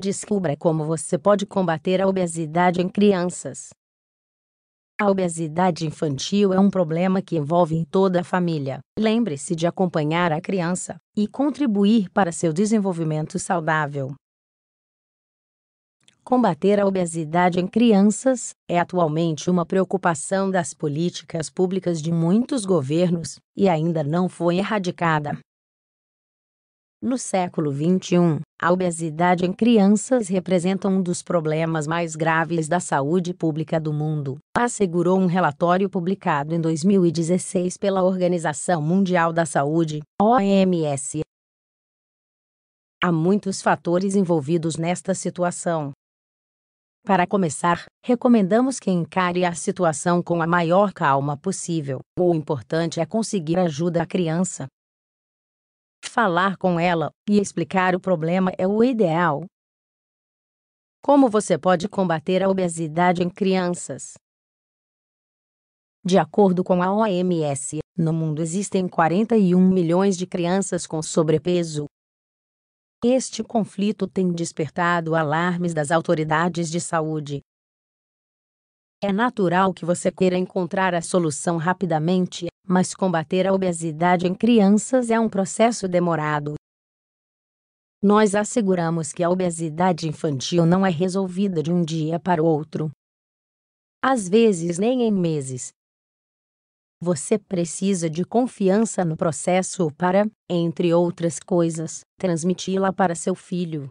Descubra como você pode combater a obesidade em crianças. A obesidade infantil é um problema que envolve toda a família. Lembre-se de acompanhar a criança e contribuir para seu desenvolvimento saudável. Combater a obesidade em crianças é atualmente uma preocupação das políticas públicas de muitos governos e ainda não foi erradicada. No século XXI, a obesidade em crianças representa um dos problemas mais graves da saúde pública do mundo, assegurou um relatório publicado em 2016 pela Organização Mundial da Saúde, OMS. Há muitos fatores envolvidos nesta situação. Para começar, recomendamos que encare a situação com a maior calma possível. O importante é conseguir ajuda à criança, falar com ela e explicar o problema é o ideal. Como você pode combater a obesidade em crianças? De acordo com a OMS, no mundo existem 41 milhões de crianças com sobrepeso. Este conflito tem despertado alarmes das autoridades de saúde. É natural que você queira encontrar a solução rapidamente, mas combater a obesidade em crianças é um processo demorado. Nós asseguramos que a obesidade infantil não é resolvida de um dia para o outro. Às vezes, nem em meses. Você precisa de confiança no processo para, entre outras coisas, transmiti-la para seu filho.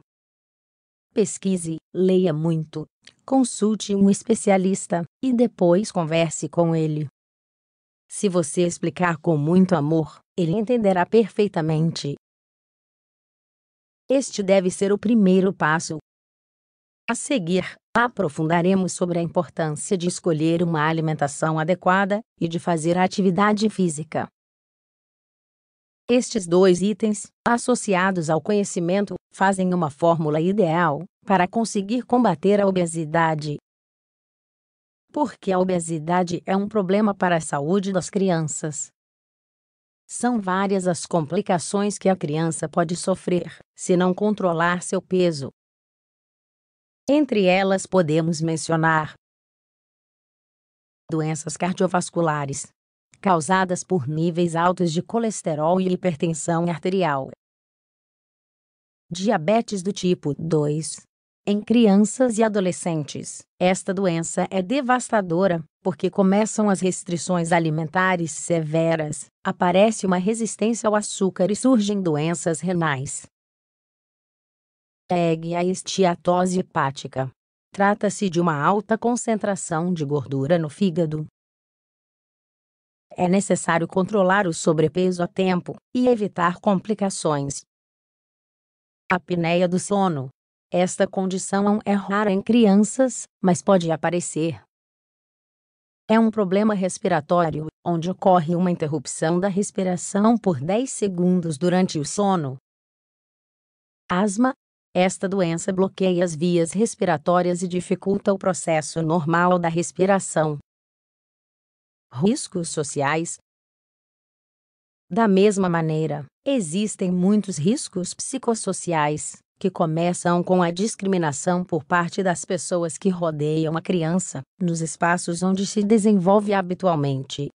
Pesquise, leia muito, consulte um especialista e depois converse com ele. Se você explicar com muito amor, ele entenderá perfeitamente. Este deve ser o primeiro passo. A seguir, aprofundaremos sobre a importância de escolher uma alimentação adequada e de fazer atividade física. Estes dois itens, associados ao conhecimento, fazem uma fórmula ideal para conseguir combater a obesidade porque a obesidade é um problema para a saúde das crianças. São várias as complicações que a criança pode sofrer se não controlar seu peso. Entre elas podemos mencionar doenças cardiovasculares, causadas por níveis altos de colesterol e hipertensão arterial, diabetes do tipo 2, em crianças e adolescentes. Esta doença é devastadora, porque começam as restrições alimentares severas, aparece uma resistência ao açúcar e surgem doenças renais. Pegue a estiatose hepática. Trata-se de uma alta concentração de gordura no fígado. É necessário controlar o sobrepeso a tempo e evitar complicações. A Apneia do sono esta condição é rara em crianças, mas pode aparecer. É um problema respiratório, onde ocorre uma interrupção da respiração por 10 segundos durante o sono. Asma. Esta doença bloqueia as vias respiratórias e dificulta o processo normal da respiração. Riscos sociais. Da mesma maneira, existem muitos riscos psicossociais, que começam com a discriminação por parte das pessoas que rodeiam a criança, nos espaços onde se desenvolve habitualmente.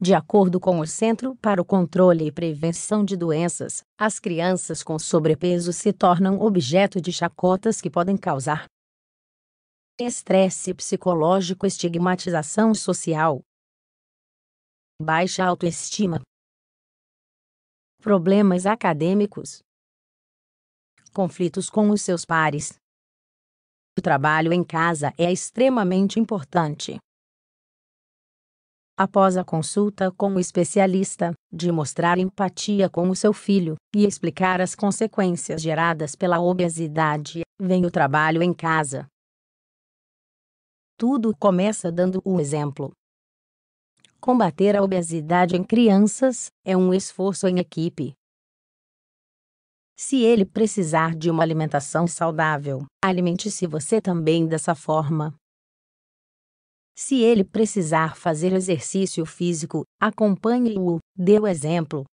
De acordo com o Centro para o Controle e Prevenção de Doenças, as crianças com sobrepeso se tornam objeto de chacotas que podem causar estresse psicológico, estigmatização social, baixa autoestima, problemas acadêmicos, conflitos com os seus pares. O trabalho em casa é extremamente importante. Após a consulta com o especialista, de mostrar empatia com o seu filho e explicar as consequências geradas pela obesidade, vem o trabalho em casa. Tudo começa dando o exemplo. Combater a obesidade em crianças é um esforço em equipe. Se ele precisar de uma alimentação saudável, alimente-se você também dessa forma. Se ele precisar fazer exercício físico, acompanhe-o, dê o exemplo.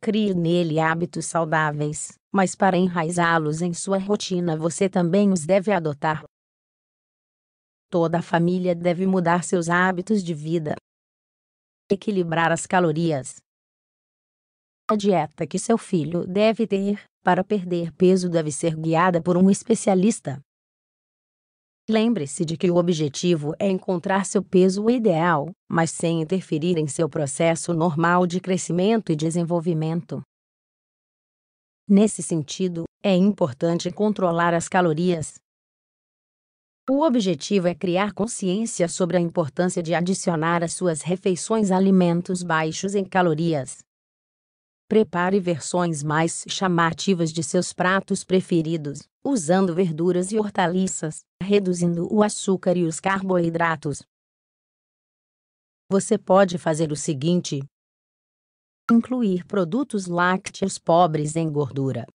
Crie nele hábitos saudáveis, mas para enraizá-los em sua rotina você também os deve adotar. Toda a família deve mudar seus hábitos de vida. Equilibrar as calorias, a dieta que seu filho deve ter para perder peso deve ser guiada por um especialista. Lembre-se de que o objetivo é encontrar seu peso ideal, mas sem interferir em seu processo normal de crescimento e desenvolvimento. Nesse sentido, é importante controlar as calorias. O objetivo é criar consciência sobre a importância de adicionar às suas refeições alimentos baixos em calorias. Prepare versões mais chamativas de seus pratos preferidos, usando verduras e hortaliças, reduzindo o açúcar e os carboidratos. Você pode fazer o seguinte: incluir produtos lácteos pobres em gordura,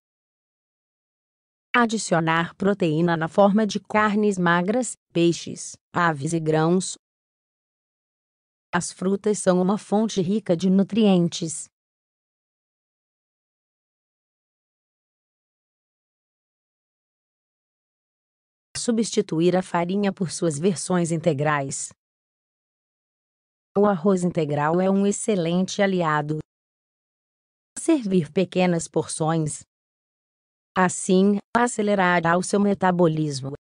adicionar proteína na forma de carnes magras, peixes, aves e grãos. As frutas são uma fonte rica de nutrientes substituir a farinha por suas versões integrais. O arroz integral é um excelente aliado. Servir pequenas porções. Assim, acelerará o seu metabolismo.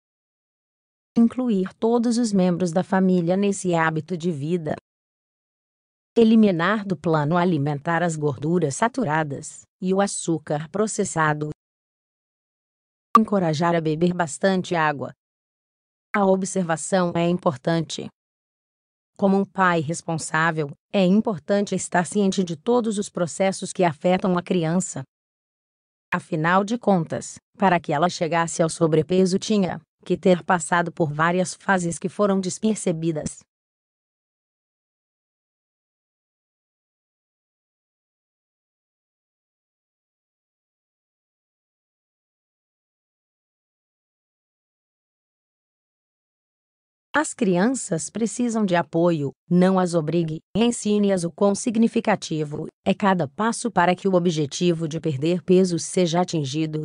Incluir todos os membros da família nesse hábito de vida. Eliminar do plano alimentar as gorduras saturadas e o açúcar processado encorajar a beber bastante água. A observação é importante. Como um pai responsável, é importante estar ciente de todos os processos que afetam a criança. Afinal de contas, para que ela chegasse ao sobrepeso tinha que ter passado por várias fases que foram despercebidas. As crianças precisam de apoio, não as obrigue, ensine-as o quão significativo é cada passo para que o objetivo de perder peso seja atingido.